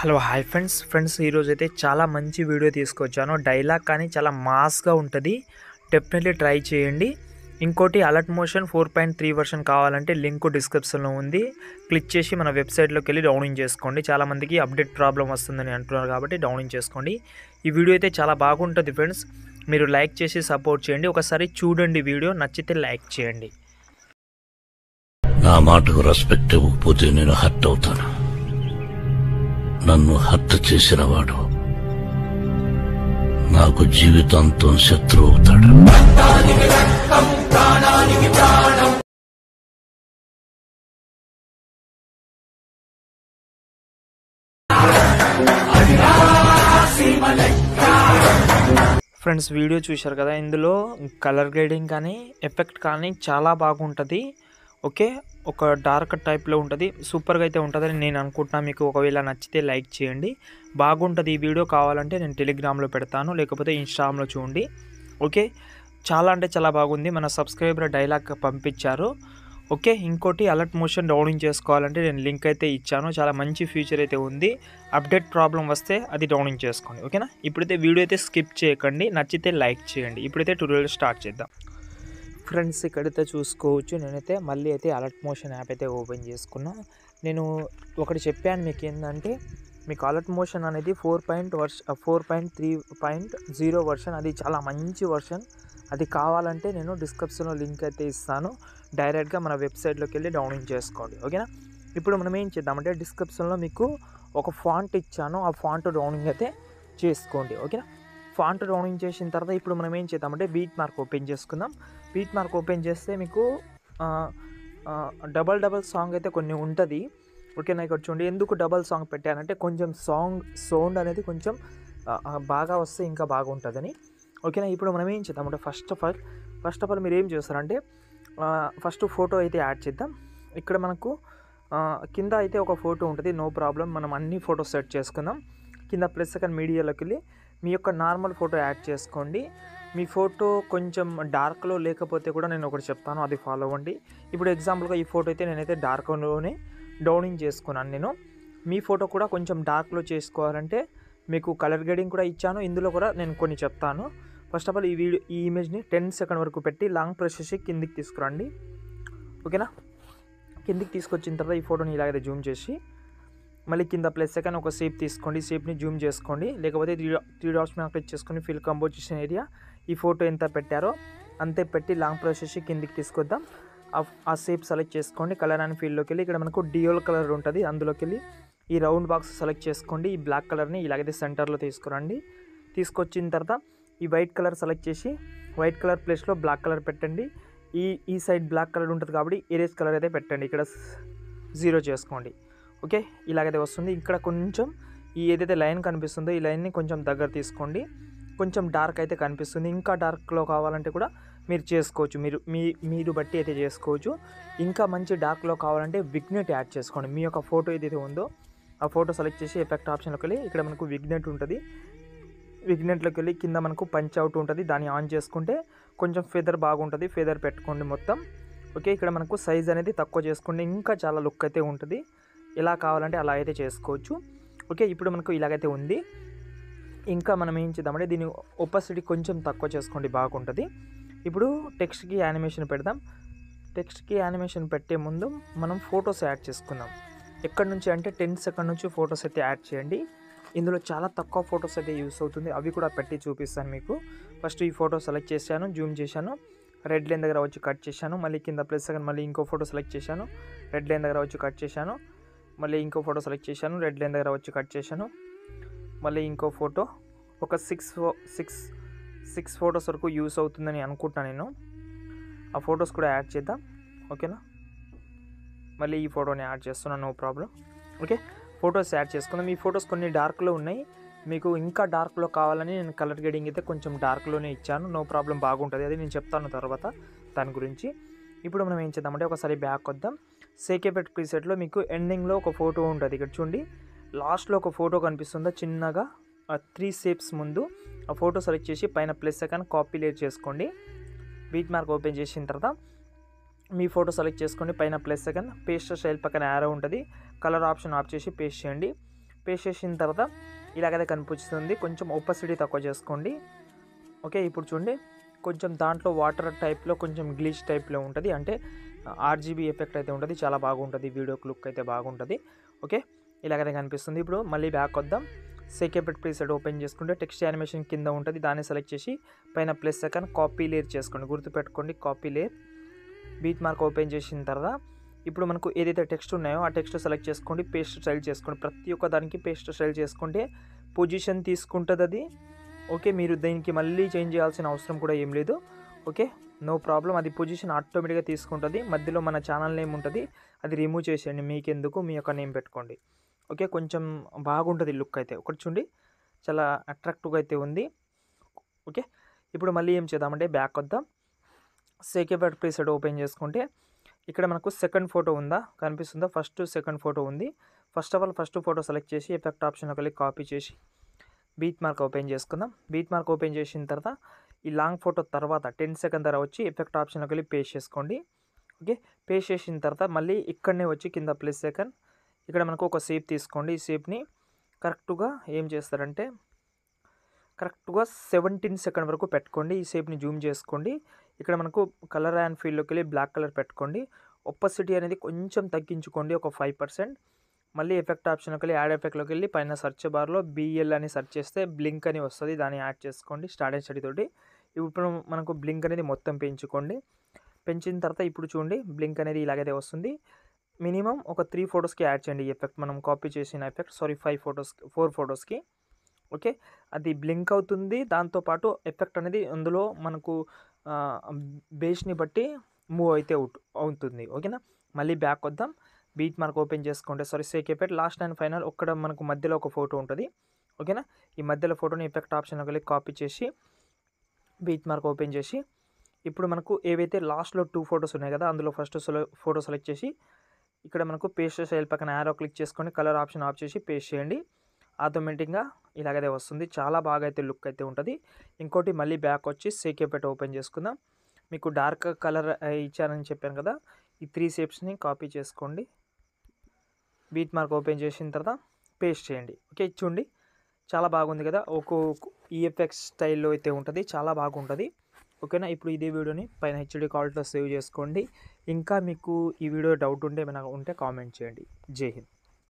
hello hi friends friends ఈరోజు అయితే చాలా మంచి వీడియో తీసుకొచ్చాను డైలాగ్ కానీ చాలా మాస్గా ఉంటుంది డెఫినెట్లీ ట్రై చేయండి ఇంకోటి alert motion four point three version కావాలంటే లింక్ డిస్క్రిప్షన్లో ఉంది క్లిక్ చేసి మన వెబ్సైట్లోకి వెళ్ళి డౌన్లోడ్ చేసుకోండి చాలామందికి అప్డేట్ ప్రాబ్లం వస్తుందని అంటున్నారు కాబట్టి డౌన్లోడ్ చేసుకోండి ఈ వీడియో అయితే చాలా బాగుంటుంది ఫ్రెండ్స్ మీరు లైక్ చేసి సపోర్ట్ చేయండి ఒకసారి చూడండి వీడియో నచ్చితే లైక్ చేయండి నా మాటకు రెస్పెక్ట్ ఇవ్వకపోతే నేను హర్ట్ అవుతాను నన్ను హత్య చేసినవాడు నాకు జీవితాంతం శత్రువు అవుతాడు ఫ్రెండ్స్ వీడియో చూశారు కదా ఇందులో కలర్ గ్రేడింగ్ కానీ ఎఫెక్ట్ కానీ చాలా బాగుంటుంది ఓకే ఒక డార్క్ టైప్లో ఉంటుంది సూపర్గా అయితే ఉంటుందని నేను అనుకుంటున్నా మీకు ఒకవేళ నచ్చితే లైక్ చేయండి బాగుంటుంది ఈ వీడియో కావాలంటే నేను టెలిగ్రామ్లో పెడతాను లేకపోతే ఇన్స్టాగ్రామ్లో చూడండి ఓకే చాలా అంటే చాలా బాగుంది మన సబ్స్క్రైబర్ డైలాగ్ పంపించారు ఓకే ఇంకోటి అలర్ట్ మోషన్ డౌన్లోడ్ చేసుకోవాలంటే నేను లింక్ అయితే ఇచ్చాను చాలా మంచి ఫ్యూచర్ అయితే ఉంది అప్డేట్ ప్రాబ్లం వస్తే అది డౌన్లోడ్ చేసుకోండి ఓకేనా ఇప్పుడైతే వీడియో అయితే స్కిప్ చేయకండి నచ్చితే లైక్ చేయండి ఇప్పుడైతే టూరియల్ స్టార్ట్ చేద్దాం ఫ్రెండ్స్ ఇక్కడైతే చూసుకోవచ్చు నేనైతే మళ్ళీ అయితే అలర్ట్ మోషన్ యాప్ అయితే ఓపెన్ చేసుకున్నా నేను ఒకటి చెప్పాను మీకు ఏంటంటే మీకు అలర్ట్ మోషన్ అనేది four point version four point three point zero version అది చాలా మంచి వర్షన్ అది కావాలంటే నేను డిస్క్రిప్షన్లో లింక్ అయితే ఇస్తాను డైరెక్ట్గా మన వెబ్సైట్లోకి వెళ్ళి డౌన్లోడ్ చేసుకోండి ఓకేనా ఇప్పుడు మనం ఏం చేద్దామంటే డిస్క్రిప్షన్లో మీకు ఒక ఫాంట్ ఇచ్చాను ఆ ఫాంట్ డౌనింగ్ అయితే చేసుకోండి ఓకేనా ఫాంట్ డౌనింగ్ చేసిన తర్వాత ఇప్పుడు మనం ఏం చేద్దామంటే బీట్ మార్క్ ఓపెన్ చేసుకుందాం బీట్ మార్క్ ఓపెన్ చేస్తే మీకు డబల్ డబల్ సాంగ్ అయితే కొన్ని ఉంటుంది ఓకేనా ఇక్కడ చూడండి ఎందుకు డబల్ సాంగ్ పెట్టానంటే కొంచెం సాంగ్ సౌండ్ అనేది కొంచెం బాగా వస్తే ఇంకా బాగుంటుందని ఓకేనా ఇప్పుడు మనం ఏం చేద్దాం అంటే first of all first of all మీరు ఏం చేస్తారంటే ఫస్ట్ ఫోటో అయితే యాడ్ చేద్దాం ఇక్కడ మనకు కింద అయితే ఒక ఫోటో ఉంటుంది నో ప్రాబ్లం మనం అన్ని ఫోటోస్ సెట్ చేసుకుందాం కింద ప్లస్ సెకండ్ మీడియాలోకి వెళ్ళి మీ యొక్క నార్మల్ ఫోటో యాడ్ చేసుకోండి మీ ఫోటో కొంచెం డార్క్లో లేకపోతే కూడా నేను ఒకటి చెప్తాను అది ఫాలో అవ్వండి ఇప్పుడు ఎగ్జాంపుల్గా ఈ ఫోటో అయితే నేనైతే డార్క్లోనే డౌనింగ్ చేసుకున్నాను నేను మీ ఫోటో కూడా కొంచెం డార్క్లో చేసుకోవాలంటే మీకు కలర్ గ్రేడింగ్ కూడా ఇచ్చాను ఇందులో కూడా నేను కొన్ని చెప్తాను ఫస్ట్ ఆఫ్ ఆల్ ఈ వీడియో ఈ ఇమేజ్ని టెన్ సెకండ్ వరకు పెట్టి లాంగ్ ప్రెస్ కిందికి తీసుకురండి ఓకేనా కిందికి తీసుకొచ్చిన తర్వాత ఈ ఫోటోని ఇలాగైతే జూమ్ చేసి మళ్ళీ కింద ప్లస్ సెకండ్ ఒక సేప్ తీసుకోండి సేప్ని జూమ్ చేసుకోండి లేకపోతే త్రీ త్రీ డాట్స్ మీద క్లిక్ చేసుకొని ఫిల్ కంపోజిషన్ ఏరియా ఈ ఫోటో ఎంత పెట్టారో అంతే పెట్టి లాంగ్ ప్రాసెస్ కిందికి తీసుకొద్దాం ఆ షేప్ సెలెక్ట్ చేసుకోండి కలర్ అండ్ ఫీల్డ్లోకి వెళ్ళి ఇక్కడ మనకు డియోల్ కలర్ ఉంటుంది అందులోకి వెళ్ళి ఈ రౌండ్ బాక్స్ సెలెక్ట్ చేసుకోండి ఈ బ్లాక్ కలర్ని ఇలాగైతే సెంటర్లో తీసుకురండి తీసుకొచ్చిన తర్వాత ఈ వైట్ కలర్ సెలెక్ట్ చేసి వైట్ కలర్ ప్లేస్లో బ్లాక్ కలర్ పెట్టండి ఈ ఈ సైడ్ బ్లాక్ కలర్ ఉంటుంది కాబట్టి ఏరేజ్ కలర్ అయితే పెట్టండి ఇక్కడ జీరో చేసుకోండి ఓకే ఇలాగైతే వస్తుంది ఇక్కడ కొంచెం ఈ ఏదైతే లైన్ కనిపిస్తుందో ఈ లైన్ని కొంచెం దగ్గర తీసుకోండి కొంచెం డార్క్ అయితే కనిపిస్తుంది ఇంకా డార్క్లో కావాలంటే కూడా మీరు చేసుకోవచ్చు మీరు మీ మీరు బట్టి అయితే చేసుకోవచ్చు ఇంకా మంచి డార్క్లో కావాలంటే విగ్నెట్ యాడ్ చేసుకోండి మీ యొక్క ఫోటో ఏదైతే ఉందో ఆ ఫోటో సెలెక్ట్ చేసి ఎఫెక్ట్ ఆప్షన్లోకి వెళ్ళి ఇక్కడ మనకు విగ్నెట్ ఉంటుంది విగ్నెట్లోకి వెళ్ళి కింద మనకు పంచ్ అవుట్ ఉంటుంది దాన్ని ఆన్ చేసుకుంటే కొంచెం ఫెదర్ బాగుంటుంది ఫెదర్ పెట్టుకోండి మొత్తం ఓకే ఇక్కడ మనకు సైజ్ అనేది తక్కువ చేసుకోండి ఇంకా చాలా లుక్ అయితే ఉంటుంది ఎలా కావాలంటే అలా అయితే చేసుకోవచ్చు ఓకే ఇప్పుడు మనకు ఇలాగైతే ఉంది ఇంకా మనం ఏం చేద్దామంటే దీని ఒపాసిటీ కొంచెం తక్కువ చేసుకోండి బాగుంటుంది ఇప్పుడు టెక్స్ట్కి యానిమేషన్ పెడదాం టెక్స్ట్కి యానిమేషన్ పెట్టే ముందు మనం ఫొటోస్ యాడ్ చేసుకుందాం ఎక్కడి నుంచి అంటే టెన్ సెకండ్ నుంచి ఫొటోస్ అయితే యాడ్ చేయండి ఇందులో చాలా తక్కువ ఫొటోస్ అయితే యూస్ అవుతుంది అవి కూడా పెట్టి చూపిస్తాను మీకు ఫస్ట్ ఈ ఫోటో సెలెక్ట్ చేశాను జూమ్ చేశాను రెడ్ లైన్ దగ్గర వచ్చి కట్ చేశాను మళ్ళీ కింద ప్లస్ సెకండ్ మళ్ళీ ఇంకో ఫోటో సెలెక్ట్ చేశాను రెడ్ లైన్ దగ్గర వచ్చి కట్ చేశాను మళ్ళీ ఇంకో ఫోటో సెలెక్ట్ చేశాను రెడ్ లైన్ దగ్గర వచ్చి కట్ చేశాను మళ్ళీ ఇంకో ఫోటో ఒక సిక్స్ ఫో సిక్స్ సిక్స్ ఫొటోస్ వరకు యూస్ అవుతుందని అనుకుంటున్నాను నేను ఆ ఫొటోస్ కూడా యాడ్ చేద్దాం ఓకేనా మళ్ళీ ఈ ఫోటోని యాడ్ చేస్తున్నాను no problem okay photos add చేసుకుందాం ఈ ఫొటోస్ కొన్ని డార్క్లో ఉన్నాయి మీకు ఇంకా డార్క్లో కావాలని నేను కలర్ గేడింగ్ అయితే కొంచెం డార్క్లోనే ఇచ్చాను నో ప్రాబ్లం బాగుంటుంది అది నేను చెప్తాను తర్వాత దాని గురించి ఇప్పుడు మనం ఏం చేద్దామంటే ఒకసారి బ్యాక్ వద్దాం సేకేపెట్ ప్రీసెట్లో మీకు ఎండింగ్లో ఒక ఫోటో ఉంటుంది ఇక్కడ చూడండి లాస్ట్లో ఒక ఫోటో కనిపిస్తుందా చిన్నగా ఆ త్రీ షేప్స్ ముందు ఆ ఫోటో సెలెక్ట్ చేసి పైన ప్లస్ సెకండ్ కాపీ లేట్ చేసుకోండి బీట్ మార్క్ ఓపెన్ చేసిన తర్వాత మీ ఫోటో సెలెక్ట్ చేసుకోండి పైన ప్లస్ సెకండ్ పేస్ట్ స్టైల్ పక్కన యారో ఉంటుంది కలర్ ఆప్షన్ ఆఫ్ చేసి పేస్ట్ చేయండి పేస్ట్ చేసిన తర్వాత ఇలాగైతే కనిపిస్తుంది కొంచెం ఒపసిటీ తక్కువ చేసుకోండి ఓకే ఇప్పుడు చూడండి కొంచెం దాంట్లో వాటర్ టైప్లో కొంచెం గ్లీచ్ టైప్లో ఉంటుంది అంటే ఆర్జీబీ ఎఫెక్ట్ అయితే ఉంటుంది చాలా బాగుంటుంది వీడియో క్లుక్ అయితే బాగుంటుంది ఓకే ఇలాగనే కనిపిస్తుంది ఇప్పుడు మళ్ళీ బ్యాక్ వద్దాం సెకేపెట్ ప్రీసెట్ ఓపెన్ చేసుకుంటే టెక్స్ట్ యానిమేషన్ కింద ఉంటుంది దాన్ని సెలెక్ట్ చేసి పైన ప్లస్ సెకండ్ కాపీ లేర్ చేసుకోండి గుర్తుపెట్టుకోండి copy layer beat mark open చేసిన తర్వాత ఇప్పుడు మనకు ఏదైతే టెక్స్ట్ ఉన్నాయో ఆ టెక్స్ట్ సెలెక్ట్ చేసుకోండి పేస్ట్ స్టైల్ చేసుకోండి ప్రతి ఒక్క దానికి పేస్ట్ స్టైల్ చేసుకుంటే పొజిషన్ తీసుకుంటుంది అది ఓకే మీరు దీనికి మళ్ళీ చేంజ్ చేయాల్సిన అవసరం కూడా ఏం లేదు ఓకే నో ప్రాబ్లం అది పొజిషన్ ఆటోమేటిక్గా తీసుకుంటుంది మధ్యలో మన ఛానల్ నేమ్ ఉంటుంది అది రిమూవ్ చేసేయండి మీకెందుకు మీ యొక్క నేమ్ పెట్టుకోండి ఓకే కొంచెం బాగుంటుంది లుక్ అయితే ఒకటి చూడండి చాలా అట్రాక్టివ్గా అయితే ఉంది ఓకే ఇప్పుడు మళ్ళీ ఏం చేద్దామంటే బ్యాక్ వద్దాం సేకేపాట్ ప్రీసెట్ ఓపెన్ చేసుకుంటే ఇక్కడ మనకు సెకండ్ ఫోటో ఉందా కనిపిస్తుందా ఫస్ట్ సెకండ్ ఫోటో ఉంది first of all first photo select చేసి ఎఫెక్ట్ ఆప్షన్ వెళ్ళి కాపీ చేసి బీత్ మార్క్ ఓపెన్ చేసుకుందాం బీత్ మార్క్ ఓపెన్ చేసిన తర్వాత ఈ లాంగ్ ఫోటో తర్వాత టెన్ సెకండ్ తర్వాత వచ్చి ఎఫెక్ట్ ఆప్షన్ వెళ్ళి పేస్ట్ చేసుకోండి ఓకే పేస్ట్ చేసిన తర్వాత మళ్ళీ ఇక్కడనే వచ్చి కింద ప్లస్ సెకండ్ ఇక్కడ మనకు ఒక సేప్ తీసుకోండి ఈ సేప్ని కరెక్ట్గా ఏం చేస్తారంటే కరెక్ట్గా సెవెంటీన్ సెకండ్ వరకు పెట్టుకోండి ఈ షేప్ని జూమ్ చేసుకోండి ఇక్కడ మనకు కలర్ అండ్ ఫీల్డ్లోకి వెళ్ళి బ్లాక్ కలర్ పెట్టుకోండి ఒప్పసిటీ అనేది కొంచెం తగ్గించుకోండి ఒక ఫైవ్ పర్సెంట్ మళ్ళీ ఎఫెక్ట్ ఆప్షన్లోకి వెళ్ళి యాడ్ ఎఫెక్ట్లోకి వెళ్ళి పైన సర్చ్ బార్లో బిఎల్ అని సర్చ్ చేస్తే బ్లింక్ అని వస్తుంది దాన్ని యాడ్ చేసుకోండి స్టార్టింగ్ అండ్ స్టడీ తోటి ఇప్పుడు మనకు బ్లింక్ అనేది మొత్తం పెంచుకోండి పెంచిన తర్వాత ఇప్పుడు చూడండి బ్లింక్ అనేది ఇలాగైతే వస్తుంది మినిమం ఒక త్రీ ఫొటోస్కి యాడ్ చేయండి ఈ ఎఫెక్ట్ మనం కాపీ చేసిన effect sorry five photos four ఫొటోస్కి ఓకే అది బ్లింక్ అవుతుంది దాంతోపాటు ఎఫెక్ట్ అనేది అందులో మనకు బేస్ని బట్టి మూవ్ అయితే అవుతుంది ఓకేనా మళ్ళీ బ్యాక్ వద్దాం బీట్ మనకు ఓపెన్ చేసుకుంటే సారీ సేక్ ఎఫెక్ట్ లాస్ట్ అండ్ ఫైనల్ ఒక్కడ మనకు మధ్యలో ఒక ఫోటో ఉంటుంది ఓకేనా ఈ మధ్యలో ఫోటోని ఎఫెక్ట్ ఆప్షన్ కలిగి కాపీ చేసి బీట్ మార్క్ ఓపెన్ చేసి ఇప్పుడు మనకు ఏవైతే లాస్ట్లో టూ ఫొటోస్ ఉన్నాయి కదా అందులో ఫస్ట్ ఫోటో సెలెక్ట్ చేసి ఇక్కడ మనకు పేస్ట్ స్టైల్ పక్కన యారో క్లిక్ చేసుకొని కలర్ ఆప్షన్ ఆఫ్ చేసి పేస్ట్ చేయండి ఆటోమేటిక్గా ఇలాగైతే వస్తుంది చాలా బాగా అయితే లుక్ అయితే ఉంటుంది ఇంకోటి మళ్ళీ బ్యాక్ వచ్చి సేకేపేట ఓపెన్ చేసుకుందాం మీకు డార్క్ కలర్ ఇచ్చారని చెప్పాను కదా ఈ త్రీ షేప్స్ని కాపీ చేసుకోండి బీట్ మార్క్ ఓపెన్ చేసిన తర్వాత పేస్ట్ చేయండి ఓకే చూడండి చాలా బాగుంది కదా ఒక ఈఎఫ్ఎక్స్ e స్టైల్లో అయితే ఉంటుంది చాలా బాగుంటుంది ఓకేనా ఇప్పుడు ఇదే వీడియోని పైన హెచ్డి క్వాలిటీలో సేవ్ చేసుకోండి ఇంకా మీకు ఈ వీడియో డౌట్ ఉంటే ఏమైనా ఉంటే కామెంట్ చేయండి జై హింద్